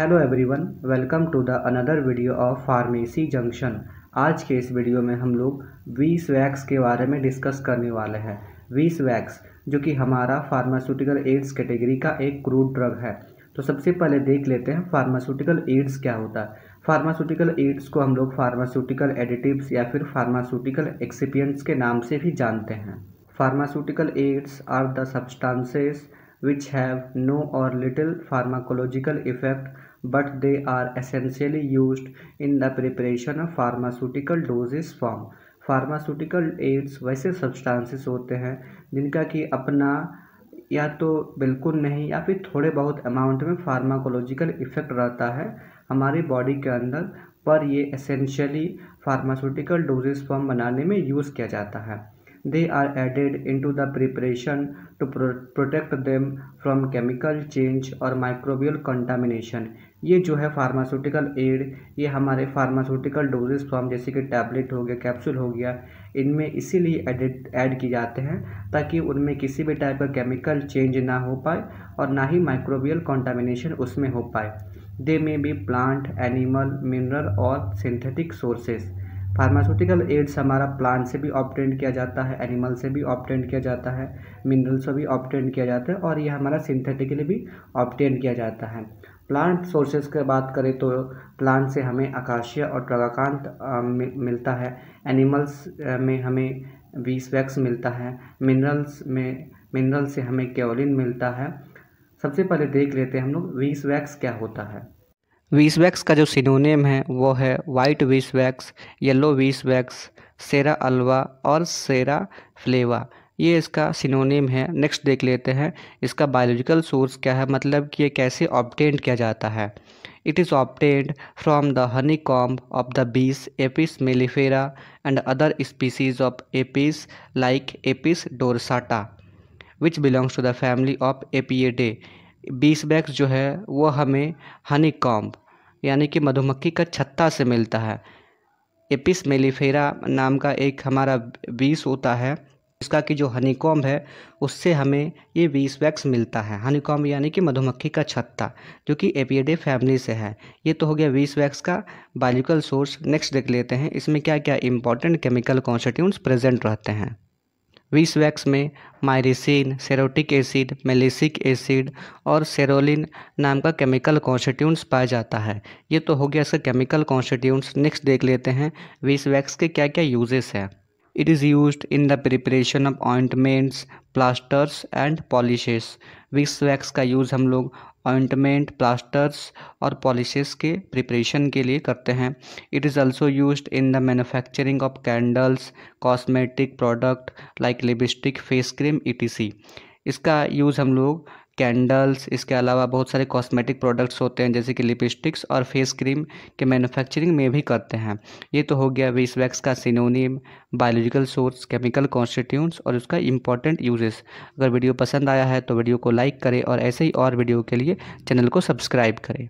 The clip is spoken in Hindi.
Hello everyone welcome to the another video of pharmacy junction आज के इस वीडियो में हम लोग वीस वैक्स के बारे में डिस्कस करने वाले हैं वीस वैक्स जो कि हमारा फार्मास्यूटिकल एड्स कैटेगरी का एक क्रूड ड्रग है तो सबसे पहले देख लेते हैं फार्मास्यूटिकल एड्स क्या होता है फार्मास्यूटिकल एड्स को हम लोग फार्मास्यूटिकल एडिटिव्स या फिर फार्मास्यूटिकल एक्सीपियंट्स के नाम से भी जानते हैं pharmaceutical aids are the substances which have no और little pharmacological effect but they are essentially used in the preparation of pharmaceutical doses form pharmaceutical aids वैसे substances होते हैं जिनका कि अपना या तो बिल्कुल नहीं या फिर थोड़े बहुत अमाउंट में फार्माकोलॉजिकल इफेक्ट रहता है हमारी बॉडी के अंदर पर ये एसेंशियली फार्मास्यूटिकल डोजेस फॉर्म बनाने में यूज़ किया जाता है They are added into the preparation to pro protect them from chemical change और microbial contamination. ये जो है फार्मास्यूटिकल एड ये हमारे फार्मास्यूटिकल डोजेस फॉर्म जैसे कि टैबलेट हो गया कैप्सूल हो गया इनमें इसीलिए एडिट ऐड किए जाते हैं ताकि उनमें किसी भी टाइप का केमिकल चेंज ना हो पाए और ना ही माइक्रोबियल कॉन्टामिनेशन उसमें हो पाए they may be plant animal mineral और सिंथेटिक सोर्सेज़ फार्मास्यूटिकल एड्स हमारा प्लांट से भी ऑप्टेंट किया जाता है एनिमल से भी ऑप्टेंट किया जाता है मिनरल से भी ऑप्टेंट किया जाता है और यह हमारा सिंथेटिकली भी ऑप्टेंट किया जाता है प्लांट सोर्सेज की बात करें तो प्लांट से हमें आकाशीय और ट्रगाकांत मिलता है एनिमल्स में हमें वीस वैक्स मिलता है मिनरल्स में मिनरल से हमें केवलिन मिलता है सबसे पहले देख लेते हैं हम लोग वीस वैक्स क्या होता है वीसवैक्स का जो सिनोनेम है वो है वाइट वीसवैक्स येलो वीसवैक्स सेरा अलवा और सेरा फ्लेवा ये इसका सिनोनेम है नेक्स्ट देख लेते हैं इसका बायोलॉजिकल सोर्स क्या है मतलब कि ये कैसे ऑप्टेंड किया जाता है it is obtained from the honeycomb of the bees Apis mellifera and other species of Apis like Apis dorsata which belongs to the family of Apidae bees bags जो है वो हमें हनी कॉम्ब यानी कि मधुमक्खी का छत्ता से मिलता है एपिस मेलीफेरा नाम का एक हमारा बीस होता है इसका कि जो हनीकॉम्ब है उससे हमें ये बीस वैक्स मिलता है हनीकॉम्ब यानी कि मधुमक्खी का छत्ता जो कि एपियडे फैमिली से है ये तो हो गया बीस वैक्स का बायोलिकल सोर्स नेक्स्ट देख लेते हैं इसमें क्या क्या इंपॉर्टेंट केमिकल कॉन्स्टिट्यूंट्स प्रेजेंट रहते हैं वैक्स में मायरिसिन सेरोटिक एसिड मेलिसिक एसिड और सेरोलिन नाम का केमिकल कॉन्स्टिट्यूंट्स पाया जाता है ये तो हो गया इसका केमिकल कॉन्स्टिट्यूंट्स नेक्स्ट देख लेते हैं वैक्स के क्या क्या यूजेस हैं it is use in the preparation of ointments plasters and polishes विक्स वैक्स का यूज़ हम लोग ऑइंटमेंट प्लास्टर्स और पॉलिशेस के प्रिपरेशन के लिए करते हैं it is also use in the manufacturing of candles cosmetic product like lipstick face cream ई इसका यूज़ हम लोग कैंडल्स इसके अलावा बहुत सारे कॉस्मेटिक प्रोडक्ट्स होते हैं जैसे कि लिपस्टिक्स और फेस क्रीम के मैन्युफैक्चरिंग में भी करते हैं ये तो हो गया वेस वैक्स का synonym biological source chemical constituents और उसका इंपॉर्टेंट यूजेस अगर वीडियो पसंद आया है तो वीडियो को लाइक करें और ऐसे ही और वीडियो के लिए चैनल को सब्सक्राइब करें